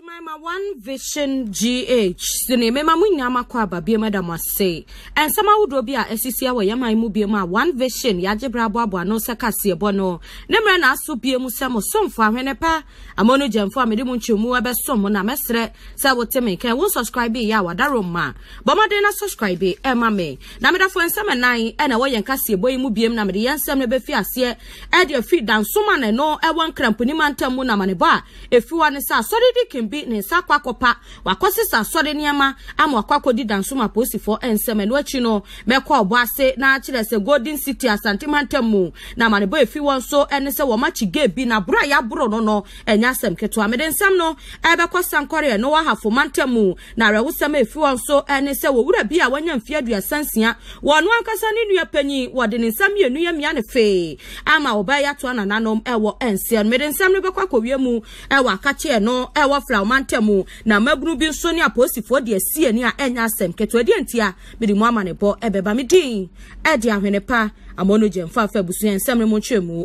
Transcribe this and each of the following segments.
to ma one vision gh sinime ma mu nyinaa ma kɔ aba bie ma da mo ase nsɛm ahodoɔ bi a ɛsisi awɔ yɛn mu bie mu a one vision yagye bra aboaboa no sɛ kaseɛ bɔ no ne mmerɛ na aso bie mu sɛ mo somfo ahwene pa ama no gyɛmfo a mede mu nkyɛmu ɛbɛsom mo na mɛsrɛ sɛ wote me nkɛn wo subscribe yɛ a wadaro ma bɔ mmɔden na subscribe ɛma e me na medafo nsɛm e nan ɛna e ɛwɔ yɛn kaseɛ bɔ yi mu bie mu na mede yɛn nsɛm no bɛfi aseɛ ɛde afi dansoma ne no ɛwɔ nkramponi mantam mu na amanebɔ a ɛfi hɔ ne sɛ asɔre di kimbi ne nsa akɔ akɔpa wakɔsesa asɔre nneɛma ama wakɔ akɔdi dansom apolisifoɔ nsɛm ɛno akyi no mɛkɔ ɔbɔ ase na kyerɛ sɛ golden city asantemantam mu na amanebɔ efi wɔn so ne sɛ wɔn akyi gate bi na aburo a yɛaboro no no ɛnyɛ asɛm ketewa mede nsɛm no ɛbɛkɔ sankɔre ɛno wɔ mantam mu na awerɛwosɛm efi wɔn so ne sɛ wɔwura bi a wɔanya mfe aduasa nsia wɔn ankasa ne nua panyin wɔde ne nsa mmienu yɛ mmea ne fee ama ɔbaa ato anananom ɛwɔ nsia no mede nsɛm no bɛkɔ akɔwie mu ɛwɔ akakyeɛ no ɛwɔ flaw amantam na mmabunu bi nso ne apolisifoɔ deɛ si ani a ɛnyɛ asɛm ketewa deɛ nti mede mu ama ne bɔ me din ɛde ahwene pa amɔ no gyɛmfa afa abusua nsɛm no mu nkyerɛ mu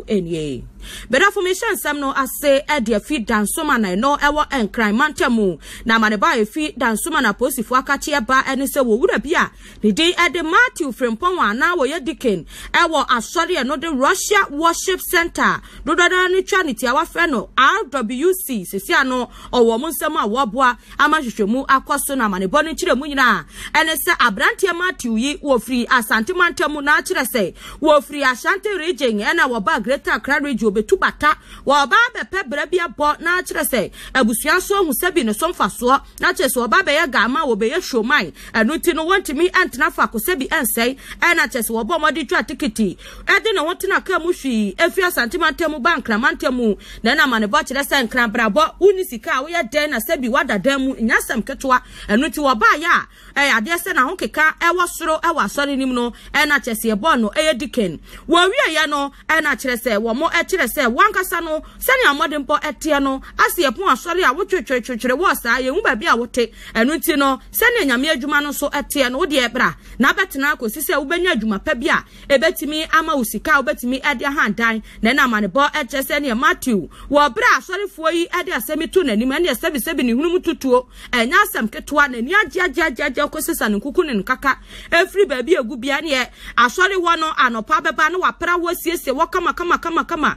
bɛdafo mehyɛ nsɛm no ase ɛde eh, afi dansoma na ɛno ɛwɔ eh, nkran eh, mantam mu na amaneba ɛfi dansoma na apolisifoɔ akakyeɛ ba ɛne sɛ wɔwura bi a ne din ɛde matthew frimpɔn anaa wɔyɛ dikin ɛwɔ asɔre ɛno de russia worship center dodoɔ no twa ne tia wafrɛ no rwc sisi ano ɔwɔ mo nsɛm a wɔboa ama hwehwɛmu akɔ so na amanebɔ no nkyerɛ mu nyinaa ɛne sɛ aberanteɛ matthew yi wɔfiri asante mantam mu na akyerɛ sɛ wɔfiri ashanti region ɛna wɔba greater accra region obetu bata wɔ ɔbaa brɛ bi abɔ na sɛ abusua nso hu sɛ bi ne so mfasoɔ na kyerɛ sɛ ɔbaa bɛyɛ gaama wɔbɛyɛ hwoman ɛno ti no wɔntumi ɛntena faako sɛ bi ɛnsɛe ɛna kyerɛ sɛ wɔbɔ ɔmɔde twa tikiti ɛde ne ho tena kaa mu hwii efi asantemantam mu ba nkramantam mu na ɛna ama ne bɔ kyerɛ sɛ nkrabrabɔ wuni sika a woyɛ dɛn na sɛ bi wada dɛn mu nya ketewa ɛno ti wɔbaa yɛ a ɛyɛ e adeɛ sɛ n'aho keka ɛwɔ e soro ɛwɔ e asɔre nim no ɛna kyerɛ sɛ ɛbɔ no ɛyɛ diken wɔwie yɛ no ɛna kyerɛ sɛ wɔn ɛkyerɛ kyerɛ sɛ wankasa no sɛnea mmɔdenpɔ ɛteɛ no ase ɛpo asɔre a wotwetwetwetwere wɔ saa yɛhu baabi a wote ɛno nti no sɛnea nyame adwuma no so ɛteɛ no wodeɛ bra na abɛtena akɔsi sɛ wobɛnya adwuma pa bi a ɛbɛtumi ama wo sika a wobɛtumi ɛde ahandan na ɛna amanebɔ ɛkyɛ sɛnea matthew wɔ berɛ asɔrefoɔ yi ɛde asɛm to n'anim ɛneɛ sɛbisɛbi ne hunum tutuo ɛnyɛ asɛm ketewa n'ani agyeagyeagyeagye kɔsesa ne nkuku ne nkaka ɛfiri baabi egu bia neɛ asɔre hɔ no anɔpa bɛba ne wapra wɔ siesie wɔ kama kama kama kama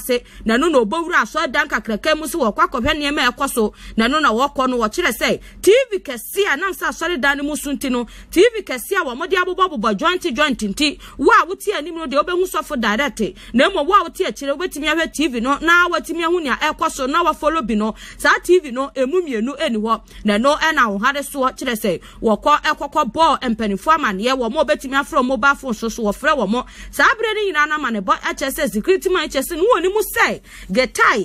ase na no na obowura asɔredan kakraka mu so wɔkɔ akɔhwɛ nneɛma ɛkɔ so na no na wɔkɔ no wɔkyerɛ sɛ tv kɛse a nam sɛ asɔredan no mu so nti no tv kɛse a wɔmode abobɔbobɔ joint joint nti wo a wote anim no deɛ wobɛhu sɔfo direct na mmom wo a wote akyirɛ wobɛtumi ahwɛ tv no na woatumi ahu nea ɛkɔ so na wɔfolo bi no saa tv no ɛmu mmienu ɛni hɔ na no ɛna wohare soɔ kyerɛ sɛ wɔkɔ ɛkɔkɔ bɔɔ mpanimfoɔ amanneɛ wɔ ma wɔbɛtumi afrɛ mobile phone so so wɔfrɛ wɔ mɔ saa berɛ no nyinaa no amane bɔ akyerɛ sɛ security man kyerɛ sɛ ne wɔnim mu sɛ getai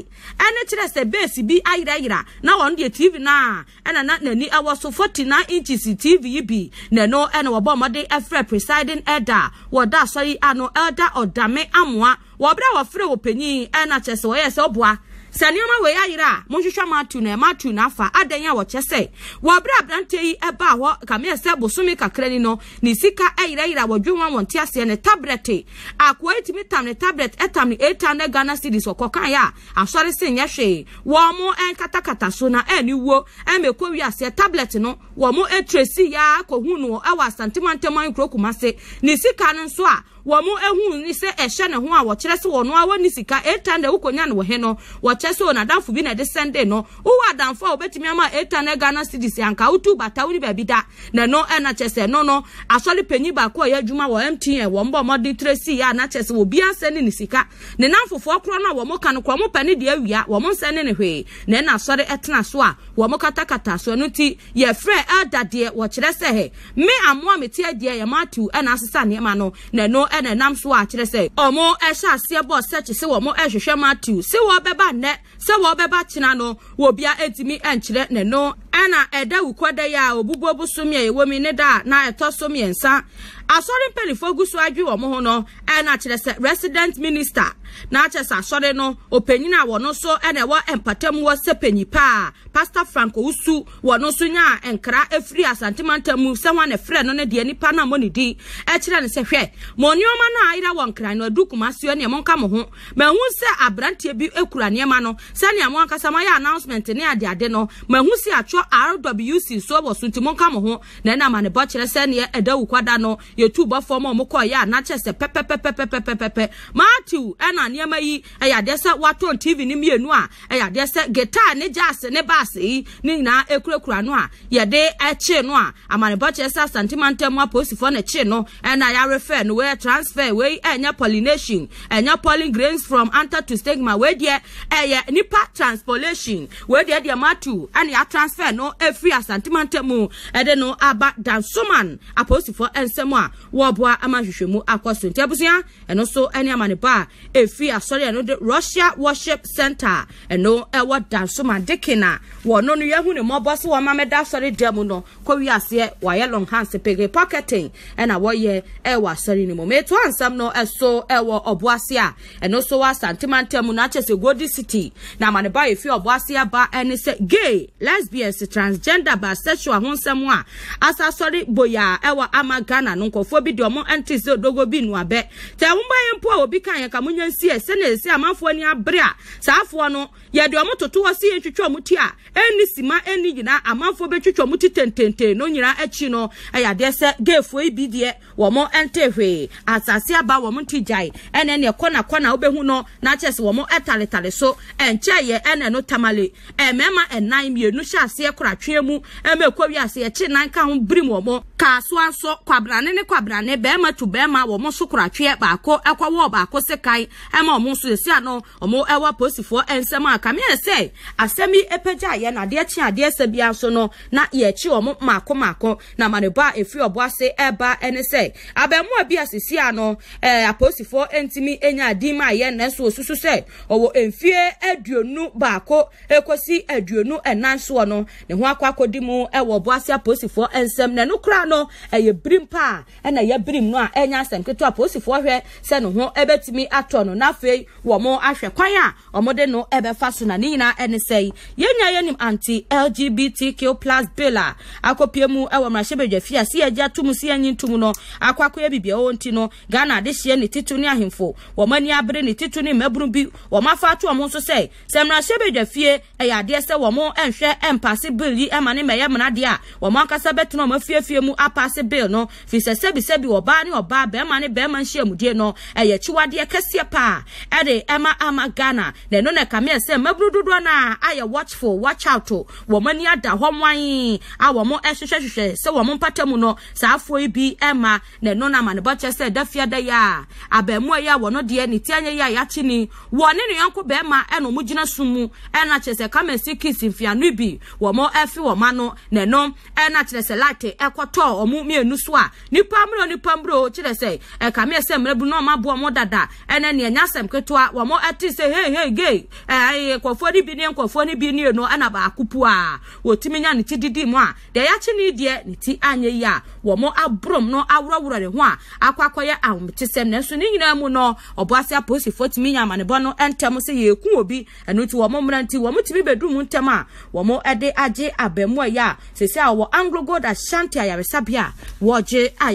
ɛne kyerɛ sɛ beesi bi ayerayera na wɔn deɛ tv naa ɛna na n'ani ɛwɔ so forty nine inches tv yi bi n'ano ɛna wɔbɔ ɔmɔde ɛfrɛ presiding elder wɔda asɔre ano elder ɔdame amoa wɔbrɛ wɔfrɛ wɔ panyin ɛna kyerɛ sɛ wɔyɛ sɛ ɔboa sɛ nneɛma wei ayerɛ a monhwehwɛ matu no ɛmatu no afa adɛn a wɔkyɛ sɛ wɔberɛ aberantɛ yi ɛbaa hɔ kameɛ sɛ bosome kakra ni no ne sika ɛyerɛyerɛ a wɔdwe ho a wɔnte aseɛ ne tabrɛte akoa ɛtumi tam ne tabrɛt ɛtam ne 800 ghana cities ɔkɔkaeɛ a asɔre se nyɛ hwee wɔn mo ɛnkatakata so na ɛne wuo ɛmɛkɔ wiaseɛ tabrɛt no wɔn mo ɛtire si yaa kɔhu no ɛwɔ asantemantaman kuro kumase ne sika no nso a wɔn ehu ni sɛ ɛhyɛ ne ho a wɔkyerɛ sɛ wɔn a wɔn sika eight hundred wokɔnya no wɔ he no wɔkyerɛ sɛ wɔn adanfo bi na ɛde sɛnde no wowɔ adanfo a wɔbɛtumi ama eight hundred ghana cedis anka wotu bata wo baabi da na ɛno ɛna kyerɛ sɛ no no asɔre panyin baako a ɛyɛ adwuma wɔ mtn wɔn bɔ ɔmɔden tire si yɛ na kyerɛ sɛ obi asɛ ne ne sika ne nan fofoɔ korɔ no a wɔn ka no korɔ wɔn pɛ ne deɛ awia wɔn nsɛ ne ne hwee na ɛna asɔre ɛtena so a wɔn katakata so ɛno ti yɛfrɛ ɛda deɛ wɔkyerɛ sɛ me amoa me tie deɛ yɛ no na ɛna ɛnam so akyerɛ sɛ ɔmo ɛhyɛ aseɛ bɔ sɛkye sɛ wɔmo ɛhwehwɛ matthew sɛ wɔbɛba nnɛ sɛ wɔbɛba kyena no wɔbia ɛntumi ɛnkyerɛ ne ɛna ɛda wukɔ dɛ yɛ a obubuo bosom yɛ ɛwɔ mi ne da na ɛtɔ so mmiɛnsa asọrị mpenifo gusu adwi wɔn ho no ɛna kyerɛ sɛ resident minister na sɛ asɔre no opanyin a wɔn so ɛna ɛwɔ mpatam wɔ sɛ panyin paa pastor frank owusu wɔn so nya nkra efiri asantemantam mu sɛ wɔn afrɛ no nipa na mo ne di ɛkyerɛ ne sɛ hwɛ mo nneɛma ma ehu sɛ aberanteɛ bi ekura nneɛma no sɛnea mo ankasa mo ayɛ ma si atwɔ rwc so wɔ so nti mo nka mo ho yɛtu bɔfoɔ ma ɔmo kɔɔ yɛ a n'akyɛ sɛ pɛpɛpɛpɛpɛpɛpɛ matthew ɛna nneɛma yi ɛyɛ adeɛ sɛ wato tv ne mmienu a ɛyɛ adeɛ sɛ guitar ne jazz ne bass yi ne nyinaa ekurakura no a yɛde ɛkye no a amanebɔkyɛ sɛ asantemantam apolisifoɔ na ɛkye no ɛna yɛarefɛ no wɔyɛ transfer wei ɛnyɛ pollination ɛnyɛ pollen grains from anta to stigma wei deɛ ɛyɛ nipa transpolation wei deɛ deɛ matthew ɛna yɛ transfer no efiri asantemantam mu ɛde no aba dansoman apolisifoɔ nsɛm a a wɔreboa ama nhwehwɛmu akɔ so nti abusua ɛno nso ne amaneba a ɛfiri asɔre ɛno de russia worship center ɛno ɛwɔ dansoma dikina wɔno no yɛhu ne mmɔbɔ so wɔn amamɛda asɔre dɛm mu no kɔwi aseɛ wɔayɛ long hands pege pocketing ɛna wɔyɛ ɛwɔ asɔre no mu meto ansɛm no ɛso ɛwɔ ɔboase a ɛno nso wɔ asantemantam mu no sɛ godi city na amaneba ɛfiri ɔboase aba ɛne sɛ gay lesbians transgender bisexual ho a asasɔre boyaa ɛwɔ ama ghana no nkɔfoɔ bi deɛ ɔmo ante sɛ dogo bi nnuabɛ tɛ ɛho bɔ yɛn mpo a obi kan yɛ ka mo nya nsi yɛ sɛnɛ esi amanfoɔ ni abere a saa afoɔ no yɛde ɔmo toto hɔ si yɛn twitwa ɔmo ti a ɛni sima ɛni nyinaa amanfoɔ bɛ twitwa ɔmo ti tententen no nyinaa akyi no ɛyɛ adeɛ sɛ geefoɔ yi bi deɛ wɔmo ɛnte hwee asase aba wɔmo ti gyae ɛnɛ neɛ kɔna kɔna wobɛhu no n'akyɛ sɛ wɔmo ɛtaletale so ɛnkyɛyɛ ɛnɛ no tamale ɛmɛɛma ɛnan mmienu hyɛ aseɛ koratwea mu ɛmɛ ekɔ wi aseɛ kyi nan ka ho birim wɔmo kaasoa nso kwabrane ne kwabrane bɛrima tu bɛrima wɔn so kora atweɛ baako ɛkɔwɔ baako sekan ɛma wɔn nso esi ano wɔn ɛwɔ polisifoɔ nsɛm a kamea sɛ asɛm yi apagya yɛ na adeɛ kye adeɛ sɛ bia nso no na yɛkyi wɔn mako mako na amaneba a efiri ɔbo ase ɛba ɛne sɛ abɛmoa bi asisi ano ɛɛ apolisifoɔ ntumi enya adin ma yɛ nanso osusu sɛ ɔwɔ mfie aduonu baako ekosi aduonu ɛnan soɔ no ne ho akɔ akɔdi mu ɛwɔ ɔbo ase apolisifoɔ nsɛm na no ɛyɛ birim paa ɛna yɛ birim no a ɛnya asɛm ketewa polisifoɔ hwɛ sɛ ne ho ɛbɛtumi atɔ no na afei wɔn ahwɛ kwan a wɔde no ɛbɛfa so na ne nyinaa ɛne sɛ yi yɛn nyinaa yɛnim anti lgbtq plus bill a akɔpie mu ɛwɔ mmarahyɛbadwafi a si yɛgye atum si yɛnyi ntum no akɔ akɔyɛ bibia wɔn ti no ghana adehyeɛ ne titun ne ahemfo wɔn ani abere ne titun ne mmabunu bi wɔn afa ato wɔn nso sɛ sɛ mmarahyɛbadwafie ɛyɛ adeɛ sɛ wɔn ɛnhwɛ ɛmpase bill yi ɛma ne mɛyɛ mmenadeɛ a wɔn ankasa bɛtena wɔn afiefie mu apase bill no fi sɛ bisabisa bi ɔbaa ne ɔbaa bɛrima ne bɛrima nhyiamudie no ɛyɛ akyiwadeɛ kɛseɛ paa ɛde ɛma ama ghana na ɛno na kamea sɛ mmaburu dodoɔ no a ayɛ watchful watch out wɔn ani ada hɔ mwan a wɔn ɛhwehwɛhwehwɛ sɛ wɔn mpata mu no saa afoɔ yi bi ɛma na ɛno na amanebɔ kyɛ sɛ dafia da yi a abɛɛmoa yi a wɔn deɛ ne tia nyɛ yi a yɛakyi ni wɔn ne ne yɔnko bɛrima ɛna wɔn gyina so mu ɛna kyerɛ sɛ kamea si kiss mfiano bi wɔn ɛfi wɔn ano na ɛno ɛna kyerɛ sɛ light ɛkɔtɔ wɔn mmienu so a nipa onipa mmerɛ onipa mmerɛ o kyerɛ sɛ ɛkameɛ sɛ bu na ɔma boɔ dada ɛnɛ neɛ e, e, e, nya asɛm ketewa wɔmo ɛte sɛ hei hei gei ɛɛ nkɔfoɔ no bi ne nkɔfoɔ no bi ne no ɛna baako a nya ne ti didi mu a deɛ yɛakye ne deɛ ne ti anyɛ yi a wɔmo aborom no aworɔworɔ ne ho a akɔ akɔyɛ ahometesɛm nanso ne nyinaa mu no ɔboase apolisifoɔ tumi nya amanebɔ no ntɛm sɛ yɛku obi ɛno nti mmerɛ nti tumi mu ntɛm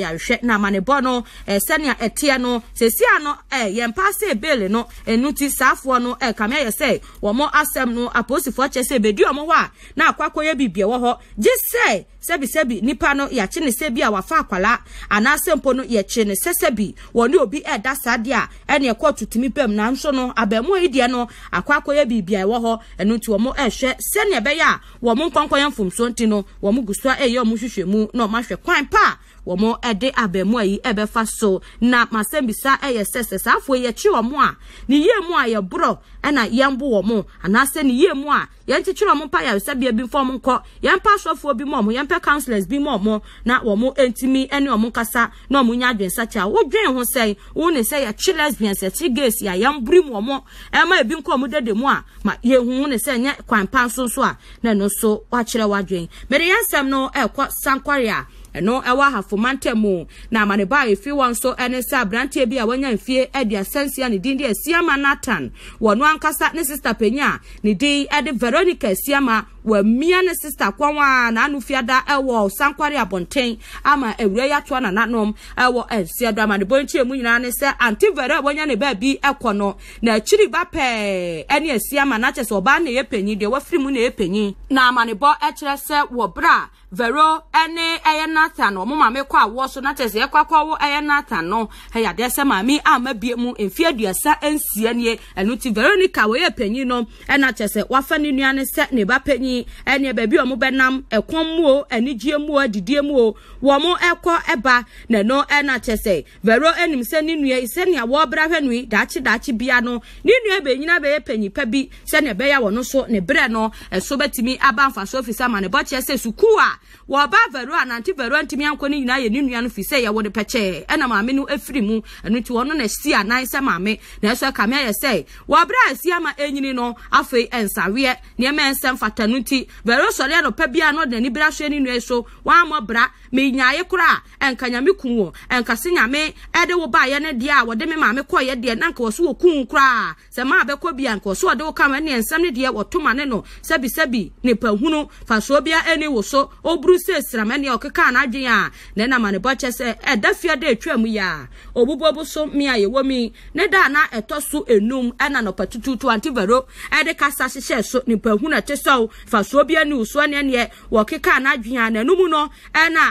yɛahwɛ na amanebɔ no eh, sɛnea ɛteɛ no sesia no eh, yɛmpa mpa se bail no ɛnu ti saafoɔ no ɛkame eh, ayɛ sɛ wɔn asɛm no apolisifoɔ kyɛ sɛ ebedu wɔn hɔ a na akɔ akɔyɛ biribi wɔ hɔ gye sɛ sɛbisɛbi nipa no yɛakye ne sɛ bi a wafa akwala anaasɛ mpo no yɛkye ne sɛ sɛbi wɔne obi ɛda saa deɛ a ɛne ɛkɔ tutumi bɛm nanso no abɛɛmo yi deɛ no akɔkɔ akɔyɛ biribi a ɛwɔ hɔ ɛno nti wɔn ɛhwɛ sɛnea ɛbɛyɛ a wɔn nkɔnkɔn yɛ mfomso nti no wɔn gu so ɛyɛ wɔn hwehwɛ mu na wɔn ahwɛ kwan pa wɔn ɛde abɛmoa yi ɛbɛfa so na masɛmbisa ɛyɛ sɛ sɛ saa afɔ yɛkyi wɔn a ne yie mu a yɛborɔ ɛna yɛn bo wɔn anaasɛ ne yie mu a yɛn kyekyere wɔn mpa yɛresɛbea bi fɔm nkɔ yɛn mpa asɔfoɔ bi mu wɔn yɛn mpa councillors bi mu wɔn na wɔn ntumi ɛne wɔn kasa na wɔn nya adwensakyɛ a wodwen ho sɛ wɔn ne sɛ yɛkyi lesbians yɛkyi gays yɛ yɛn biri mu wɔn ɛma ebi nkɔ wɔn dede mu a ma yehu ne sɛ nyɛ kwan pa nso so a na ɛno nso wakyerɛ wadwen mɛde yɛn nsɛm no ɛkɔ sankɔre a ɛno ɛwɔ ahafoma ntɛmu na amaneba a efi wɔn so ɛne sɛ aberanteɛ bi a wɔnya mfie ɛde asɛnsia ne din de asiama natan wɔn ankasa ne sista panyin a ne din ɛde veronica asiama wɔ mmea ne sista kwan a n'anufiada ɛwɔ sankwari abonten ama ewura yi atoa nananom ɛwɔ nsia do ama ne bɔnkye mu nyinaa ne a wɔnya ne bi ɛkɔ no na akyiri ba pɛɛ ɛne esi ma na na yɛ panyin deɛ wafiri mu na panyin na bra vero ɛne ɛyɛ nathan wɔn maame kɔ awoɔ so n'akyɛ sɛ yɛkɔ akɔ wɔ ɛyɛ nathan no ɛyɛ ama bie mu mfe aduasa nsia nie ɛno ti veronica no ɛna e kyɛ panyin ɛne baabi a wɔn bɛnam ɛkɔn mu o anigyeɛ mu o adidie mu o wɔn ɛkɔ ɛba na ɛno ɛna kyɛ sɛ vero anim sɛ ne nua sɛnea wɔɔbra hwɛ nui daakye daakye bia no ne nua benyina bɛyɛ panyipa bi sɛnea ɛbɛyɛ wɔn so ne berɛ no ɛso bɛtumi aba mfaso fi sɛ ama ne bɔkyɛ sɛ sukuu a wɔɔba vero anante vero ntumi ankɔ ne nyinaa yɛ ne nua no fi sɛ yɛwɔ ne pɛkyɛɛ ɛna maame no afiri mu ɛno nti wɔn na si anan sɛ maame na ɛso kame ayɛ sɛ wɔɔbra asi no afei ɛnsaweɛ nneɛma ɛnsɛm fata nti bɛrɛ sɔre anɔpa bi a na ɔde n'ani bere ahyɛ ne nua so wɔn amɔ bra menyaeɛ koraa a ɛnka nyame kum wɔ ɛnka se nyame ɛde wo baeɛ no deɛ a wɔde me maame kɔɔyɛ deɛ na nka wɔ so wɔ kum koraa sɛ maa bɛkɔ bi a nka wɔ so wɔde wo ka ma ne nsɛm no deɛ wɔtoma ne no sɛbisɛbi nipahunu fasoɔ bia ani wo so ɔburu sɛ siram ɛneɛ ɔkekaa n'adwene a na ɛnam ane bɔkyɛ sɛ ɛda fia da atwa mu yɛ a ɔbubuabu so me a yɛwɔ mi ne da na ɛtɔ so enum ɛna nɔpa tututu antivero ɛde kasa hyehyɛ so nipahunu ɛte sɛw fasoɔ bia ne wo so ɛneɛ neɛ wɔkekaa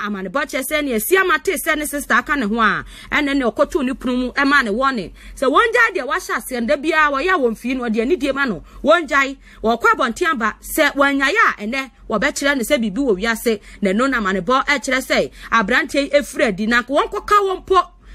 amane bɔkyɛ sɛ ne asi ama te sɛ ne sister aka ne ho a ɛne ne ɔkɔtoo ne pono mu ɛma ne wɔne sɛ wɔngyae deɛ wahyɛ aseɛ nda biara wɔyɛ wɔn fii no ɔde ani die ma no wɔngyae wɔkɔ abɔnten aba sɛ wɔanyaeɛ a ɛnɛ wɔbɛkyerɛ no sɛ biribi wɔ wiase na ɛno no amanebɔ ɛkyerɛ sɛ aberanteɛ yi ɛfiri adi na wɔnkɔka wɔn mpo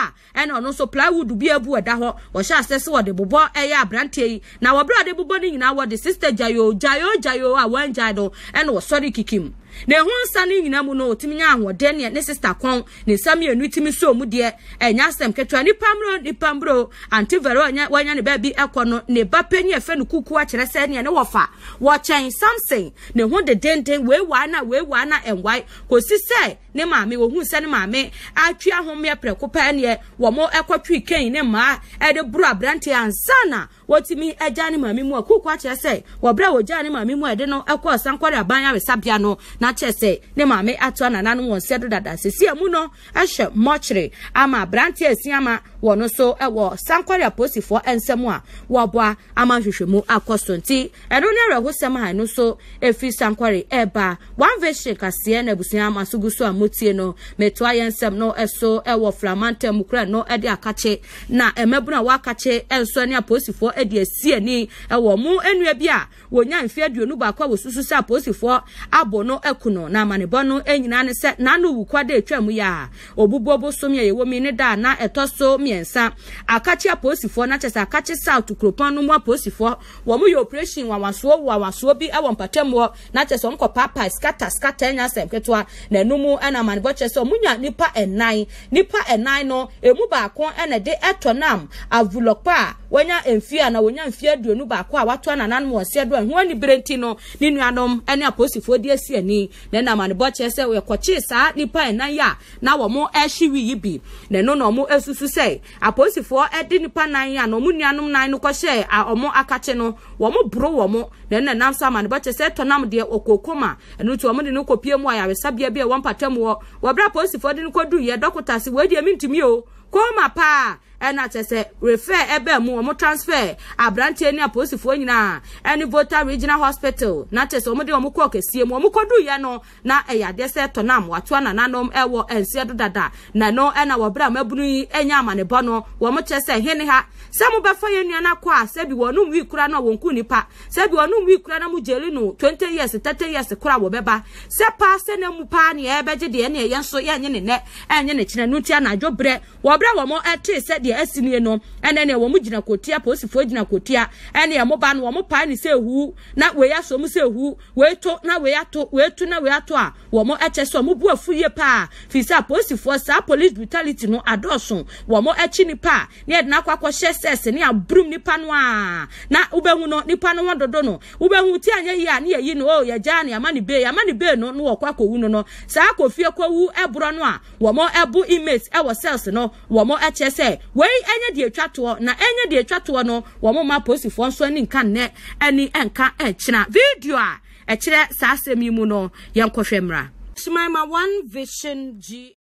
a ɛna ɔno nso plywood bi abu ɛda hɔ wɔhyɛ asɛ sɛ wɔde bobɔ ɛyɛ aberanteɛ yi na wɔberɛ a wɔde bobɔ no nyinaa wɔde sister gyayo gyayo gyayo a wɔangyae no ɛna wɔsɔre kikim na ɛho nsa no nyina mu no ɔtumi nya ahoɔden ne ne sista kɔn ne nsa mmienu tumi so mu deɛ ɛnyɛ asɛm ketewa nipa mmuro nipa mmuro ante vero ɔnya wɔnya ne baabi ɛkɔ no ne ba panyin ɛfɛ no kuku akyerɛ sɛ neɛ ne wɔfa wɔkyɛn samson ne ho dedenden weewaa na weewaa na ɛnwae kɔsi sɛ ne maame wɔhu sɛ ne maame atwi ahomeɛ prɛko pɛɛ neɛ wɔn ɛkɔtwi kɛn ne mmaa ɛde buru aberanteɛ ansana wɔtumi agya ne maame mu a kuukuu akyerɛ sɛ wɔbrɛ wɔgya ne maame mu a ɛde no ɛkɔ sankɔre aban aresabea no n'akyerɛ sɛ ne maame ato nananom wɔn nsa do dada sisi emu no ɛhyɛ mɔkyere ama aberanteɛ esi ama wɔno nso e, wɔ sankware apolisifoɔ nsɛm a wɔaboa ama nhwehwɛmu akɔ so nti ɛno ne awerɛhosɛm a ɛno nso ɛfiri sankware ɛreba one vision kaseɛ na abusua ama so gu so a motie no metoa yɛn nsɛm no ɛso ɛwɔ flamantam kura no ɛde akakye na mmabunu a wɔakakye nso ne apolisifoɔ ɛde esi ani ɛwɔ mu nnua bi a wɔnya mfe aduonu baako a wɔsusu sɛ apolisifoɔ abɔ no ɛku no na amanebɔ no nyinaa ne sɛ n'ano wu kɔ de atwa mu yɛ a obubuo bosom yɛ yɛwɔ mi ne da na ɛtɔ so mi mmiɛnsa akakye apolisifoɔ na kyɛ sɛ akakye south kuropɔn no mu apolisifoɔ wɔn yɛ operation wawasoɔ wawasoɔ bi wɔ mpatamuɔ na kyɛ sɛ wɔn kɔ paapaa skata skata nya asɛm ketewa na enum na amanibɔ kyɛ sɛ wɔn nya nipa ɛnan nipa ɛnan no emu baako na de ɛtɔ nam avulɔkpa a wɔnya mfie na wɔnya mfie aduonu baako a watoa nananom wɔn seɛ do a ɛho anibere nti no ne nuanom ne apolisifoɔ de asi ani na ɛna amanibɔ kyerɛ sɛ wɔkɔkye saa nipa ɛnan yi a na wɔn ɛhye wi yi bi na ɛno na wɔn asusu sɛ sɛ apolisifoɔ de nipa nan a na ɔmo nuanom nan no kɔhyɛ a ɔmo akakye no wɔn boro wɔn na ɛna nam so ama ne bɔkyɛ sɛ tɔnam deɛ ɔkookoma ɛno nti ɔmo de no kɔ pie mu ayaresabea bi a wɔn mpatam wɔ wɔbrɛ apolisifoɔ de no kɔ yɛ dɔkota si wɔadi ɛmi ntumi o kooma paa ɛna kyɛ sɛ refer ɛbɛ mu wɔn transfer aberanteɛ ne apolisifoɔ nyinaa ɛne volta regional hospital na kyɛ sɛ wɔn de wɔn kɔ kɛseɛ mu wɔn kɔdu yɛ no na ɛyɛ adeɛ sɛ tɔ nam watoa nananom ɛwɔ nsia do dada na no ɛna wɔ bere a wɔn abunu yi ɛnya amanebɔ no wɔn kyɛ sɛ hene ha sɛ mo bɛfa yɛn nua no akɔ a sɛbi wɔn nom wi kura no a wɔn ku nipa sɛbi wɔn nom wi kura no mo gyeli no twenty years thirty years kora wɔbɛba sɛ paa sɛ na mu paa ne ɛbɛgye deɛ ne ɛyɛ nso yɛnye ne nɛ ɛnyɛ ne kyerɛ no ntia na adwo berɛ wɔ berɛ wɔn ɛte sɛ deɛ deɛ ɛsi nie no ɛne nea wɔn gyina kotia polisifoɔ gyina kotia ɛne ɛmo ba no wɔn paa ne sɛ ehu na wɔyɛ asɔm sɛ ehu wɔeto na wɔyato wɔetu na wɔyato a wɔn ɛkyɛ sɛ wɔn bu afu yie paa fisa sɛ apolisifoɔ saa police brutality no adɔɔso wɔn akyi nipa ne yɛde n'akɔ akɔhyɛ sɛs ne aburum nipa no a na wobɛhu no nipa no wɔn dodo no wobɛhu ti anyɛ yie a ne yɛyi no o oh, yɛgya ne ama ne bee ama ne bee no no wɔkɔ akɔwu no no saa akɔfie kɔwu ɛborɔ no a wɔn ɛbo inmates ɛwɔ no wɔn ɛkyɛ sɛ wei ɛnyɛ deɛ atwa toɔ na ɛnyɛ deɛ atwa toɔ no wɔn ma polisifoɔ nso ani nka nnɛ ɛni ɛnka ɛnkyina video a ɛkyerɛ saa asɛm yi mu no yɛnkɔhwɛ mmra. Shmaima One Vision G.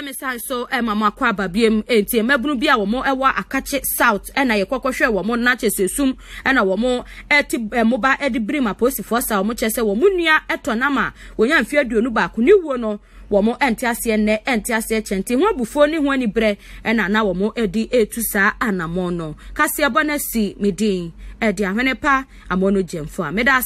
ɛna mesa nso ɛma mo akɔ aba biem nti mmabunu bi a wɔn ɛwɔ akakye south ɛna yɛ kɔkɔhwɛ wɔn n'akyɛsɛ sum ɛna wɔn ɛte ɛmo ba birim apolisifoɔ sa wɔn kyɛ sɛ wɔn nua ɛtɔ nam a wɔnya mfe aduonu baako ne wuo no wɔn ɛnte aseɛ nnɛ ɛnte aseɛ kyɛ nti abufuo ne ho anibrɛ ɛna na wɔn ɛdi etu saa anamɔ no kaseɛ bɔ na si me din ɛde ahwene pa amɔ no a meda